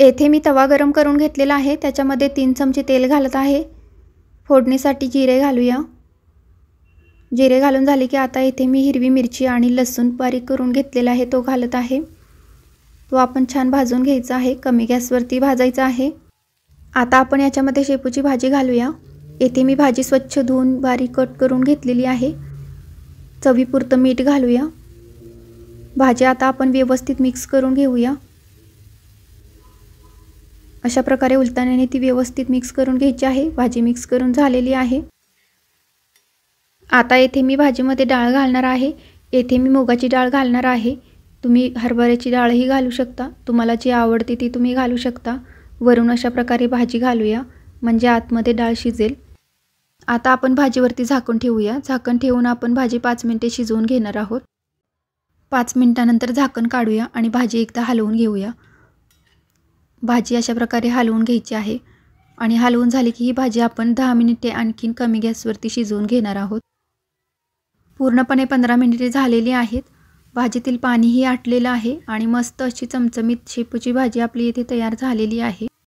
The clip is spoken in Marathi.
येथे मी तवा गरम करून घेतलेला आहे त्याच्यामध्ये तीन चमचे तेल घालत आहे फोडणीसाठी जिरे घालूया जिरे घालून झाले की आता येथे मी हिरवी मिरची आणि लसूण बारीक करून घेतलेला आहे तो घालत आहे तो आपण छान भाजून घ्यायचा आहे कमी गॅसवरती भाजायचा आहे आता आपण याच्यामध्ये शेपूची भाजी घालूया येथे मी भाजी स्वच्छ धुवून बारीक कट करून घेतलेली आहे चवीपुरतं मीठ घालूया भाजी आता आपण व्यवस्थित मिक्स करून घेऊया अशा प्रकारे उलताण्याने ती व्यवस्थित मिक्स करून घ्यायची आहे भाजी मिक्स करून झालेली आहे आता येथे मी भाजीमध्ये डाळ घालणार आहे येथे मी मुगाची डाळ घालणार आहे तुम्ही हरभऱ्याची डाळही घालू शकता तुम्हाला जी आवडते ती तुम्ही घालू शकता वरून अशा प्रकारे भाजी घालूया म्हणजे आतमध्ये डाळ शिजेल आता आपण भाजीवरती झाकण ठेवूया झाकण ठेवून आपण भाजी पाच मिनटे शिजवून घेणार आहोत पाच मिनटानंतर झाकण काढूया आणि भाजी एकदा हलवून घेऊया भाजी अशा प्रकारे हलवून घ्यायची आहे आणि हलवून झाली की ही भाजी आपण दहा मिनिटे आणखीन कमी गॅसवरती शिजवून घेणार आहोत पूर्णपणे पंधरा मिनिटे झालेली आहेत भाजीतील पाणीही आटलेलं आहे आणि मस्त अशी चमचमीत शेपूची भाजी आपली इथे तयार झालेली आहे